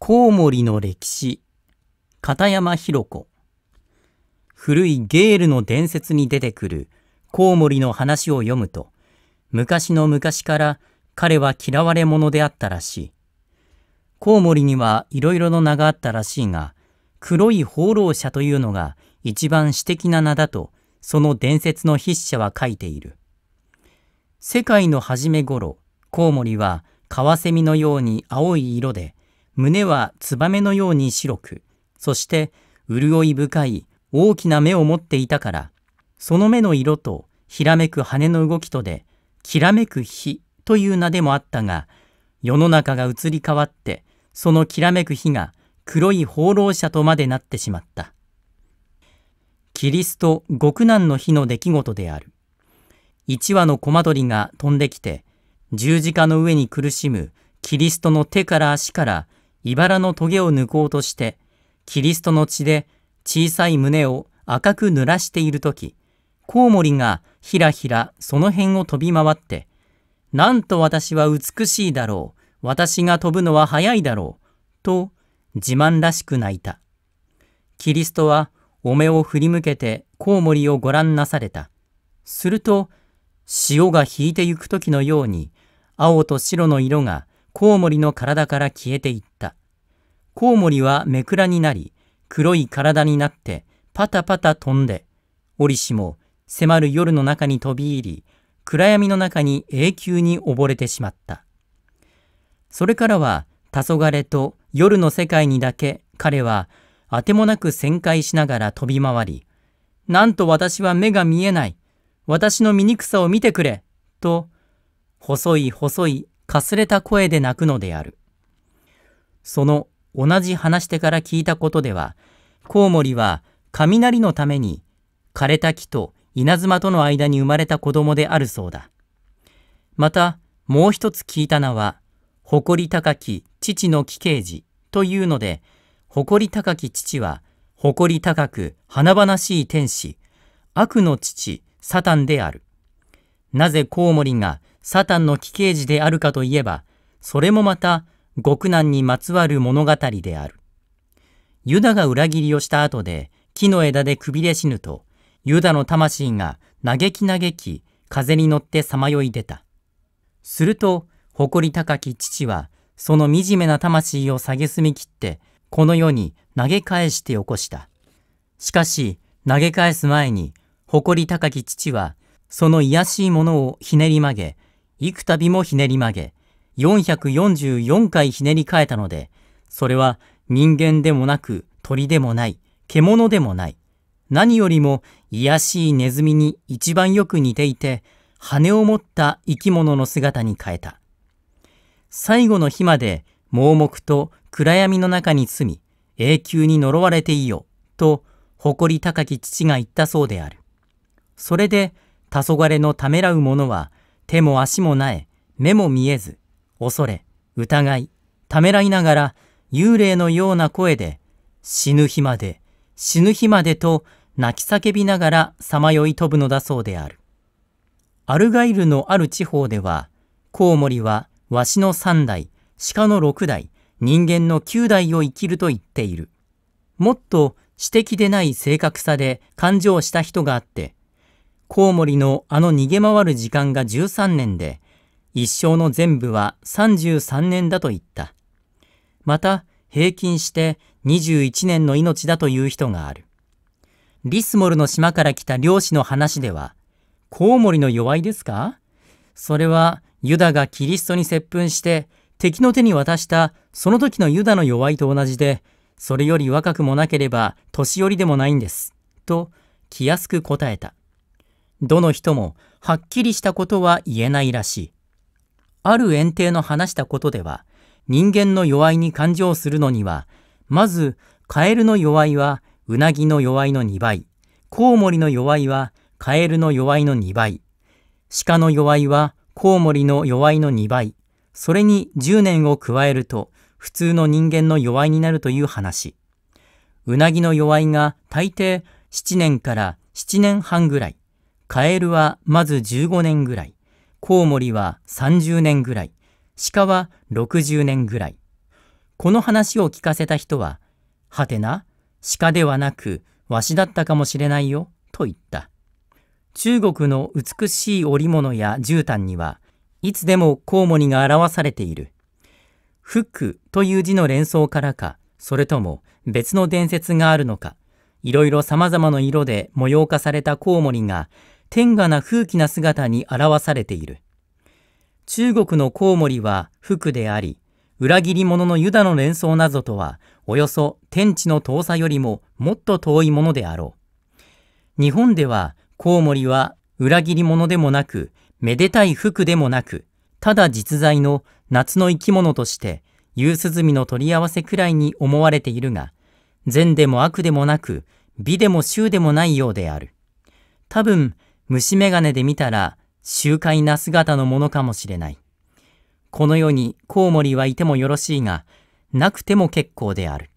コウモリの歴史片山博子古いゲールの伝説に出てくるコウモリの話を読むと昔の昔から彼は嫌われ者であったらしいコウモリには色々の名があったらしいが黒い放浪者というのが一番私的な名だとその伝説の筆者は書いている世界の初め頃コウモリはカワセミのように青い色で胸はツバメのように白く、そして潤い深い大きな目を持っていたから、その目の色とひらめく羽の動きとで、きらめく火という名でもあったが、世の中が移り変わって、そのきらめく火が黒い放浪者とまでなってしまった。キリスト極難の日の出来事である。一羽のコマドリが飛んできて、十字架の上に苦しむキリストの手から足から茨の棘を抜こうとして、キリストの血で小さい胸を赤く濡らしているとき、コウモリがひらひらその辺を飛び回って、なんと私は美しいだろう、私が飛ぶのは早いだろう、と自慢らしく泣いた。キリストはお目を振り向けてコウモリをご覧なされた。すると、潮が引いてゆく時のように、青と白の色がコウモリの体から消えていった。コウモリはめくらになり、黒い体になってパタパタ飛んで、折しも迫る夜の中に飛び入り、暗闇の中に永久に溺れてしまった。それからは、黄昏と夜の世界にだけ彼はあてもなく旋回しながら飛び回り、なんと私は目が見えない。私の醜さを見てくれ。と、細い細いかすれた声で泣くのである。その同じ話し手から聞いたことでは、コウモリは雷のために枯れた木と稲妻との間に生まれた子供であるそうだ。また、もう一つ聞いた名は、誇り高き父の貴刑事というので、誇り高き父は、誇り高く華々しい天使、悪の父、サタンである。なぜコウモリがサタンの奇形児であるかといえば、それもまた極難にまつわる物語である。ユダが裏切りをした後で木の枝でくびれ死ぬと、ユダの魂が嘆き嘆き風に乗ってさまよい出た。すると、誇り高き父は、その惨めな魂を蔑みきって、この世に投げ返して起こした。しかし、投げ返す前に、誇り高き父は、その卑しいものをひねり曲げ、幾度もひねり曲げ、444回ひねり変えたので、それは人間でもなく鳥でもない、獣でもない、何よりも癒しいネズミに一番よく似ていて、羽を持った生き物の姿に変えた。最後の日まで盲目と暗闇の中に住み、永久に呪われていいよ、と誇り高き父が言ったそうである。それで、黄昏のためらう者は、手も足もない、目も見えず、恐れ、疑い、ためらいながら、幽霊のような声で、死ぬ日まで、死ぬ日までと泣き叫びながらさまよい飛ぶのだそうである。アルガイルのある地方では、コウモリはワシの三代、鹿の六代、人間の9代を生きると言っている。もっと私的でない正確さで感情した人があって、コウモリのあの逃げ回る時間が13年で、一生の全部は33年だと言った。また、平均して21年の命だという人がある。リスモルの島から来た漁師の話では、コウモリの弱いですかそれはユダがキリストに接吻して敵の手に渡したその時のユダの弱いと同じで、それより若くもなければ年寄りでもないんです。と、気安く答えた。どの人もはっきりしたことは言えないらしい。ある園庭の話したことでは、人間の弱いに感情するのには、まず、カエルの弱いは、うなぎの弱いの2倍、コウモリの弱いは、カエルの弱いの2倍、鹿の弱いは、コウモリの弱いの2倍、それに10年を加えると、普通の人間の弱いになるという話。うなぎの弱いが大抵7年から7年半ぐらい。カエルはまず15年ぐらい、コウモリは30年ぐらい、鹿は60年ぐらい。この話を聞かせた人は、はてな、鹿ではなく、わしだったかもしれないよ、と言った。中国の美しい織物や絨毯には、いつでもコウモリが表されている。フックという字の連想からか、それとも別の伝説があるのか、いろいろ様々な色で模様化されたコウモリが天下な風紀な姿に表されている。中国のコウモリは服であり、裏切り者のユダの連想などとは、およそ天地の遠さよりももっと遠いものであろう。日本ではコウモリは裏切り者でもなく、めでたい服でもなく、ただ実在の夏の生き物として、夕涼みの取り合わせくらいに思われているが、善でも悪でもなく、美でも衆でもないようである。多分、虫眼鏡で見たら、周回な姿のものかもしれない。この世にコウモリはいてもよろしいが、なくても結構である。